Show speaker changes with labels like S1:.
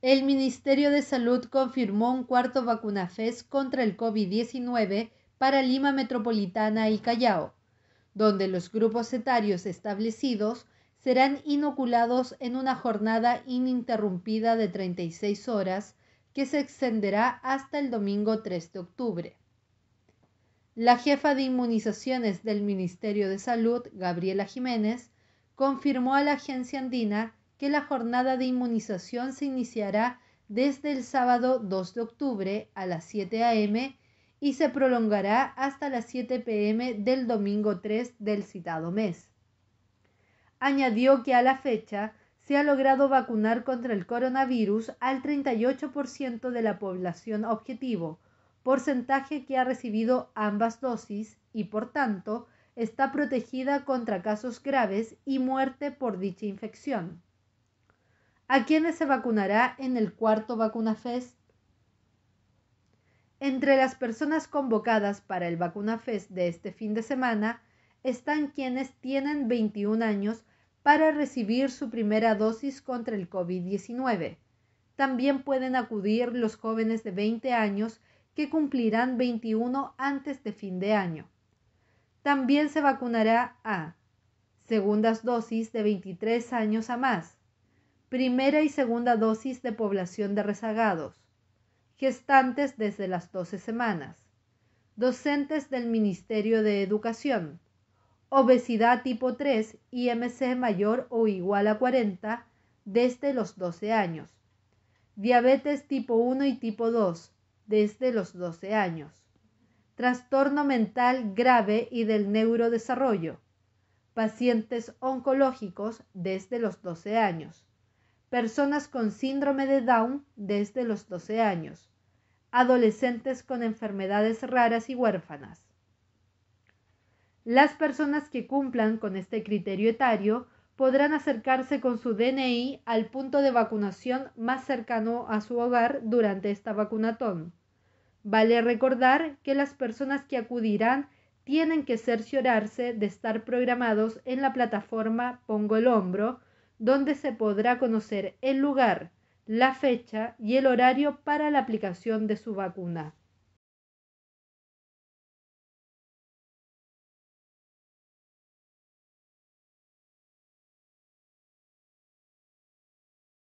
S1: El Ministerio de Salud confirmó un cuarto vacunafes contra el COVID-19 para Lima Metropolitana y Callao, donde los grupos etarios establecidos serán inoculados en una jornada ininterrumpida de 36 horas que se extenderá hasta el domingo 3 de octubre. La jefa de inmunizaciones del Ministerio de Salud, Gabriela Jiménez, confirmó a la agencia andina que la jornada de inmunización se iniciará desde el sábado 2 de octubre a las 7 a.m. y se prolongará hasta las 7 p.m. del domingo 3 del citado mes. Añadió que a la fecha se ha logrado vacunar contra el coronavirus al 38% de la población objetivo, porcentaje que ha recibido ambas dosis y por tanto está protegida contra casos graves y muerte por dicha infección a quiénes se vacunará en el cuarto VacunaFest. Entre las personas convocadas para el VacunaFest de este fin de semana están quienes tienen 21 años para recibir su primera dosis contra el COVID-19. También pueden acudir los jóvenes de 20 años que cumplirán 21 antes de fin de año. También se vacunará a segundas dosis de 23 años a más, primera y segunda dosis de población de rezagados, gestantes desde las 12 semanas, docentes del Ministerio de Educación, obesidad tipo 3 y MC mayor o igual a 40 desde los 12 años, diabetes tipo 1 y tipo 2 desde los 12 años, trastorno mental grave y del neurodesarrollo, pacientes oncológicos desde los 12 años, personas con síndrome de Down desde los 12 años, adolescentes con enfermedades raras y huérfanas. Las personas que cumplan con este criterio etario podrán acercarse con su DNI al punto de vacunación más cercano a su hogar durante esta vacunatón. Vale recordar que las personas que acudirán tienen que cerciorarse de estar programados en la plataforma Pongo el Hombro, donde se podrá conocer el lugar, la fecha y el horario para la aplicación de su vacuna.